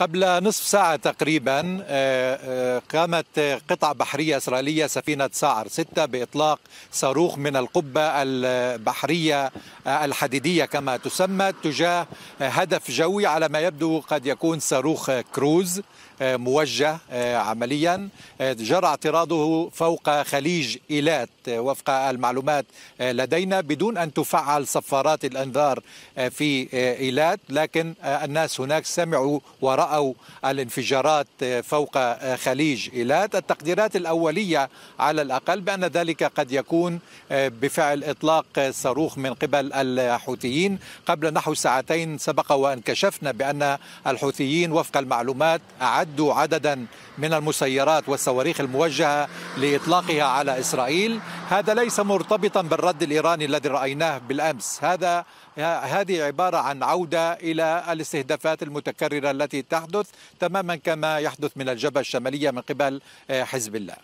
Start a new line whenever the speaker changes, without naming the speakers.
قبل نصف ساعة تقريبا آه، آه، قامت قطع بحرية إسرائيلية سفينة سعر ستة بإطلاق صاروخ من القبة البحرية آه، الحديدية كما تسمى تجاه هدف جوي على ما يبدو قد يكون صاروخ كروز موجه عمليا جرى اعتراضه فوق خليج إيلات وفق المعلومات لدينا بدون أن تفعل صفارات الأنذار في إيلات لكن الناس هناك سمعوا وراء رأوا الانفجارات فوق خليج إيلات التقديرات الأولية على الأقل بأن ذلك قد يكون بفعل إطلاق صاروخ من قبل الحوثيين قبل نحو ساعتين سبق وأن كشفنا بأن الحوثيين وفق المعلومات أعدوا عددا من المسيرات والصواريخ الموجهة لإطلاقها على إسرائيل هذا ليس مرتبطا بالرد الإيراني الذي رأيناه بالأمس هذا هذه عبارة عن عودة إلى الاستهدافات المتكررة التي تحدث يحدث تماما كما يحدث من الجبهة الشمالية من قبل آه، حزب الله